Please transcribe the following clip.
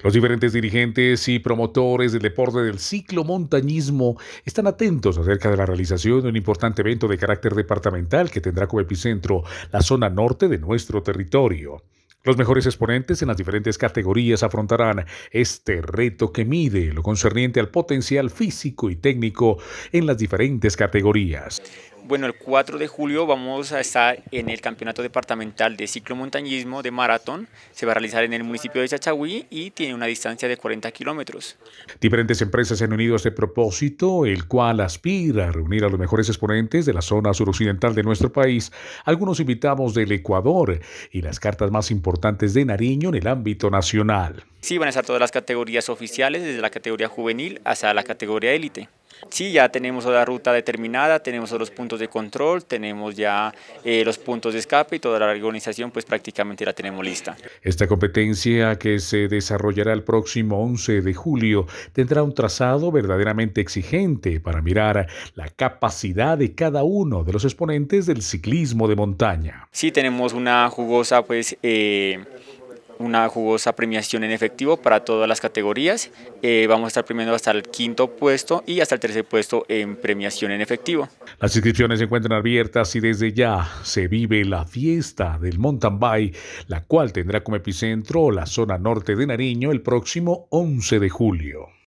Los diferentes dirigentes y promotores del deporte del ciclomontañismo están atentos acerca de la realización de un importante evento de carácter departamental que tendrá como epicentro la zona norte de nuestro territorio. Los mejores exponentes en las diferentes categorías afrontarán este reto que mide lo concerniente al potencial físico y técnico en las diferentes categorías. Bueno, el 4 de julio vamos a estar en el Campeonato Departamental de Ciclomontañismo de Maratón. Se va a realizar en el municipio de Chachagüí y tiene una distancia de 40 kilómetros. Diferentes empresas se han unido a este propósito, el cual aspira a reunir a los mejores exponentes de la zona suroccidental de nuestro país, algunos invitados del Ecuador y las cartas más importantes de Nariño en el ámbito nacional. Sí, van a estar todas las categorías oficiales, desde la categoría juvenil hasta la categoría élite. Sí, ya tenemos la ruta determinada, tenemos los puntos de control, tenemos ya eh, los puntos de escape y toda la organización pues prácticamente la tenemos lista. Esta competencia que se desarrollará el próximo 11 de julio tendrá un trazado verdaderamente exigente para mirar la capacidad de cada uno de los exponentes del ciclismo de montaña. Sí, tenemos una jugosa pues... Eh, una jugosa premiación en efectivo para todas las categorías. Eh, vamos a estar premiando hasta el quinto puesto y hasta el tercer puesto en premiación en efectivo. Las inscripciones se encuentran abiertas y desde ya se vive la fiesta del mountain bike, la cual tendrá como epicentro la zona norte de Nariño el próximo 11 de julio.